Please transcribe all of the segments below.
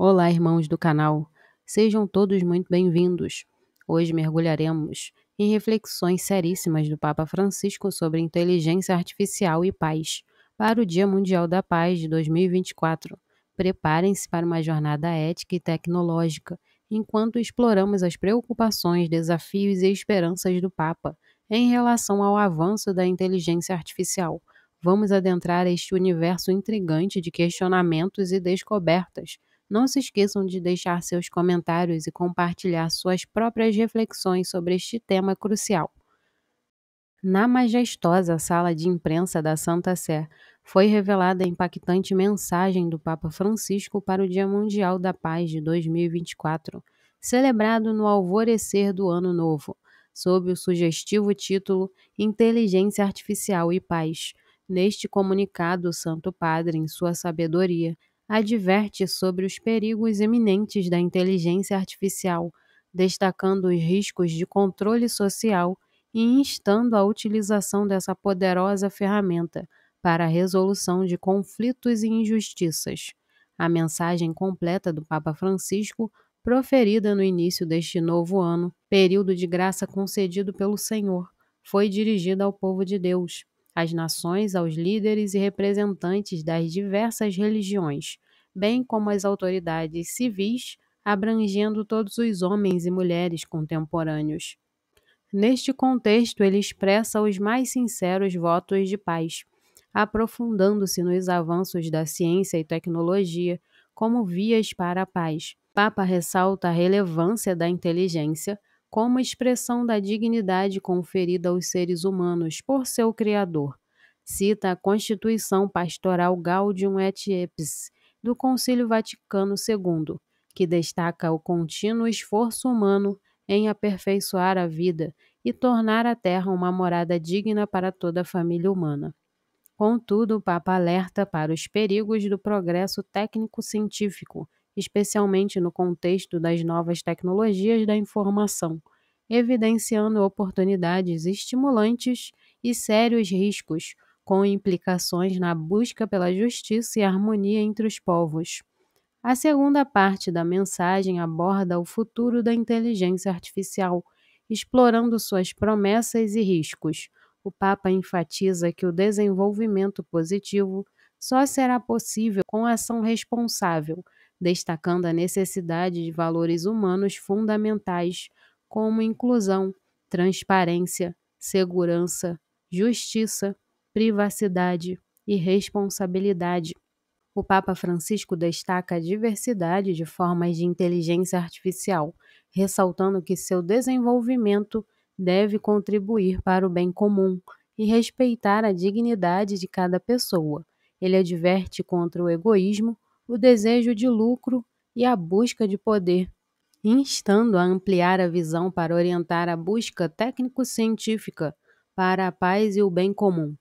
Olá, irmãos do canal. Sejam todos muito bem-vindos. Hoje mergulharemos em reflexões seríssimas do Papa Francisco sobre inteligência artificial e paz para o Dia Mundial da Paz de 2024. Preparem-se para uma jornada ética e tecnológica, enquanto exploramos as preocupações, desafios e esperanças do Papa em relação ao avanço da inteligência artificial. Vamos adentrar este universo intrigante de questionamentos e descobertas não se esqueçam de deixar seus comentários e compartilhar suas próprias reflexões sobre este tema crucial. Na majestosa sala de imprensa da Santa Sé, foi revelada a impactante mensagem do Papa Francisco para o Dia Mundial da Paz de 2024, celebrado no alvorecer do Ano Novo, sob o sugestivo título Inteligência Artificial e Paz. Neste comunicado, o Santo Padre, em sua sabedoria, adverte sobre os perigos iminentes da inteligência artificial, destacando os riscos de controle social e instando a utilização dessa poderosa ferramenta para a resolução de conflitos e injustiças. A mensagem completa do Papa Francisco, proferida no início deste novo ano, período de graça concedido pelo Senhor, foi dirigida ao povo de Deus, às nações, aos líderes e representantes das diversas religiões, bem como às autoridades civis, abrangendo todos os homens e mulheres contemporâneos. Neste contexto, ele expressa os mais sinceros votos de paz, aprofundando-se nos avanços da ciência e tecnologia como vias para a paz. Papa ressalta a relevância da inteligência, como expressão da dignidade conferida aos seres humanos por seu Criador. Cita a Constituição Pastoral Gaudium et Ipsis do Concílio Vaticano II, que destaca o contínuo esforço humano em aperfeiçoar a vida e tornar a Terra uma morada digna para toda a família humana. Contudo, o Papa alerta para os perigos do progresso técnico-científico especialmente no contexto das novas tecnologias da informação, evidenciando oportunidades estimulantes e sérios riscos, com implicações na busca pela justiça e harmonia entre os povos. A segunda parte da mensagem aborda o futuro da inteligência artificial, explorando suas promessas e riscos. O Papa enfatiza que o desenvolvimento positivo só será possível com ação responsável, destacando a necessidade de valores humanos fundamentais como inclusão, transparência, segurança, justiça, privacidade e responsabilidade. O Papa Francisco destaca a diversidade de formas de inteligência artificial, ressaltando que seu desenvolvimento deve contribuir para o bem comum e respeitar a dignidade de cada pessoa. Ele adverte contra o egoísmo, o desejo de lucro e a busca de poder, instando a ampliar a visão para orientar a busca técnico-científica para a paz e o bem comum.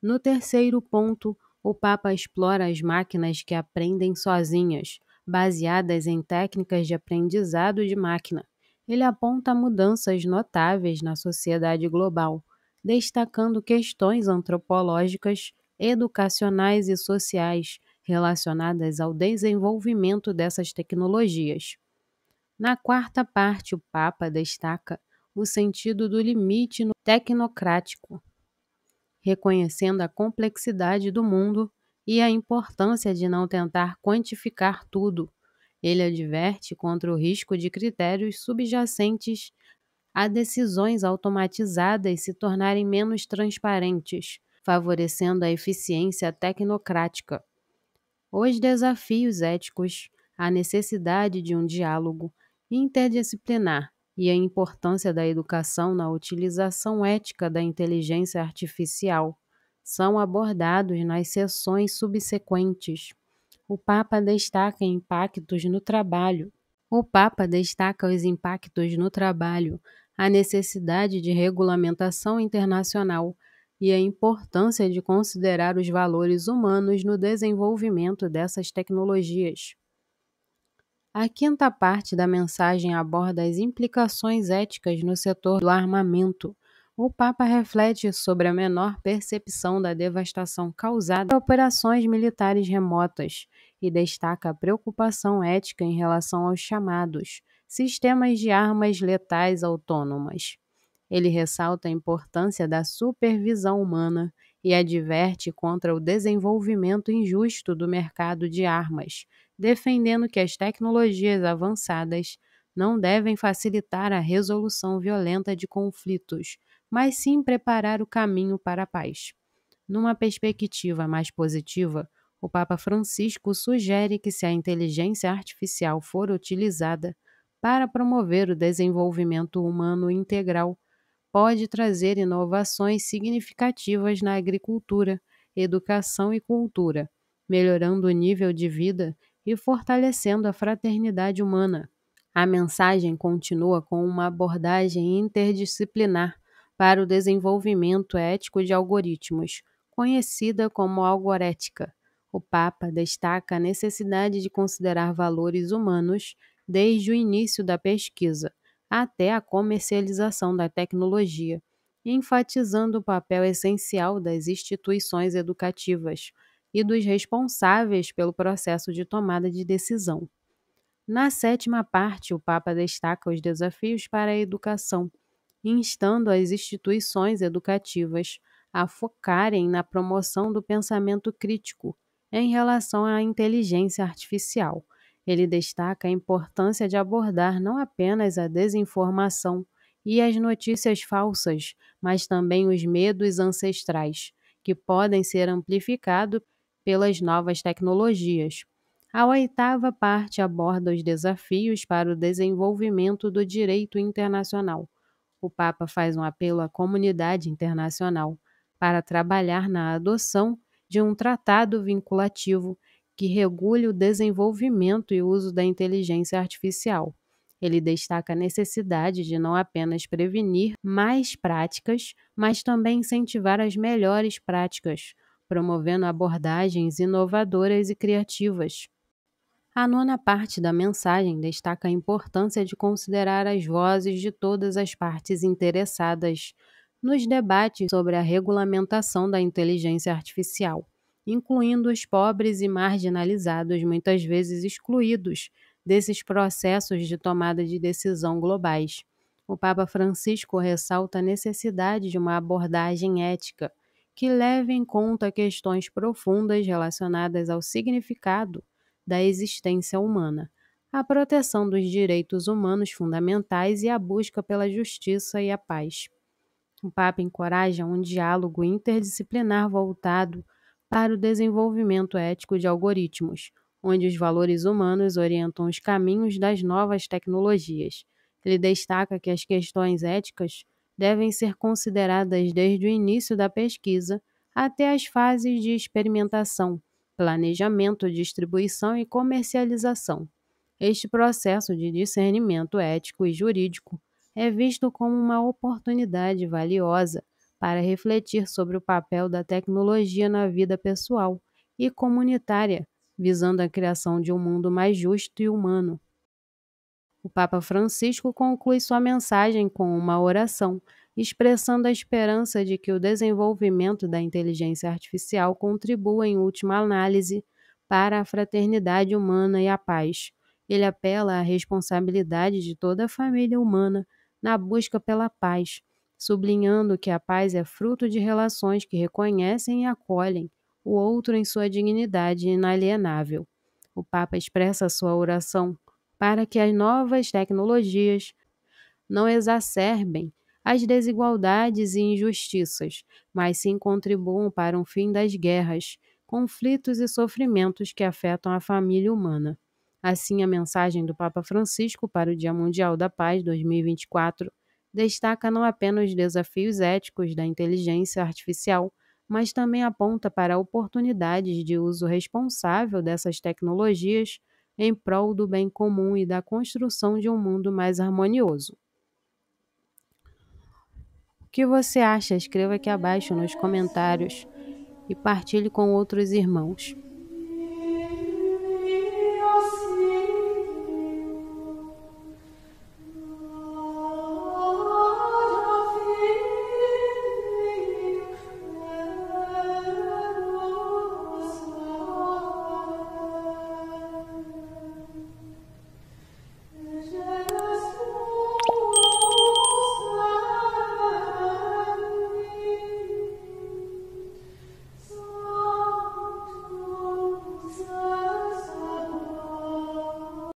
No terceiro ponto, o Papa explora as máquinas que aprendem sozinhas, baseadas em técnicas de aprendizado de máquina. Ele aponta mudanças notáveis na sociedade global, destacando questões antropológicas, educacionais e sociais relacionadas ao desenvolvimento dessas tecnologias. Na quarta parte, o Papa destaca o sentido do limite tecnocrático, reconhecendo a complexidade do mundo e a importância de não tentar quantificar tudo. Ele adverte contra o risco de critérios subjacentes a decisões automatizadas se tornarem menos transparentes, favorecendo a eficiência tecnocrática os desafios éticos, a necessidade de um diálogo interdisciplinar e a importância da educação na utilização ética da inteligência artificial são abordados nas sessões subsequentes. O Papa destaca impactos no trabalho. O Papa destaca os impactos no trabalho, a necessidade de regulamentação internacional e a importância de considerar os valores humanos no desenvolvimento dessas tecnologias. A quinta parte da mensagem aborda as implicações éticas no setor do armamento. O Papa reflete sobre a menor percepção da devastação causada por operações militares remotas e destaca a preocupação ética em relação aos chamados sistemas de armas letais autônomas ele ressalta a importância da supervisão humana e adverte contra o desenvolvimento injusto do mercado de armas, defendendo que as tecnologias avançadas não devem facilitar a resolução violenta de conflitos, mas sim preparar o caminho para a paz. Numa perspectiva mais positiva, o Papa Francisco sugere que, se a inteligência artificial for utilizada para promover o desenvolvimento humano integral, pode trazer inovações significativas na agricultura, educação e cultura, melhorando o nível de vida e fortalecendo a fraternidade humana. A mensagem continua com uma abordagem interdisciplinar para o desenvolvimento ético de algoritmos, conhecida como algorética. O Papa destaca a necessidade de considerar valores humanos desde o início da pesquisa, até a comercialização da tecnologia, enfatizando o papel essencial das instituições educativas e dos responsáveis pelo processo de tomada de decisão. Na sétima parte, o Papa destaca os desafios para a educação, instando as instituições educativas a focarem na promoção do pensamento crítico em relação à inteligência artificial ele destaca a importância de abordar não apenas a desinformação e as notícias falsas, mas também os medos ancestrais, que podem ser amplificados pelas novas tecnologias. A oitava parte aborda os desafios para o desenvolvimento do direito internacional. O Papa faz um apelo à comunidade internacional para trabalhar na adoção de um tratado vinculativo que regule o desenvolvimento e uso da inteligência artificial. Ele destaca a necessidade de não apenas prevenir mais práticas, mas também incentivar as melhores práticas, promovendo abordagens inovadoras e criativas. A nona parte da mensagem destaca a importância de considerar as vozes de todas as partes interessadas nos debates sobre a regulamentação da inteligência artificial incluindo os pobres e marginalizados, muitas vezes excluídos desses processos de tomada de decisão globais. O Papa Francisco ressalta a necessidade de uma abordagem ética que leve em conta questões profundas relacionadas ao significado da existência humana, a proteção dos direitos humanos fundamentais e a busca pela justiça e a paz. O Papa encoraja um diálogo interdisciplinar voltado para o desenvolvimento ético de algoritmos, onde os valores humanos orientam os caminhos das novas tecnologias. Ele destaca que as questões éticas devem ser consideradas desde o início da pesquisa até as fases de experimentação, planejamento, distribuição e comercialização. Este processo de discernimento ético e jurídico é visto como uma oportunidade valiosa para refletir sobre o papel da tecnologia na vida pessoal e comunitária, visando a criação de um mundo mais justo e humano. O Papa Francisco conclui sua mensagem com uma oração, expressando a esperança de que o desenvolvimento da inteligência artificial contribua, em última análise, para a fraternidade humana e a paz. Ele apela à responsabilidade de toda a família humana na busca pela paz, sublinhando que a paz é fruto de relações que reconhecem e acolhem o outro em sua dignidade inalienável. O Papa expressa sua oração para que as novas tecnologias não exacerbem as desigualdades e injustiças, mas sim contribuam para um fim das guerras, conflitos e sofrimentos que afetam a família humana. Assim, a mensagem do Papa Francisco para o Dia Mundial da Paz 2024 destaca não apenas os desafios éticos da inteligência artificial, mas também aponta para oportunidades de uso responsável dessas tecnologias em prol do bem comum e da construção de um mundo mais harmonioso. O que você acha? Escreva aqui abaixo nos comentários e partilhe com outros irmãos.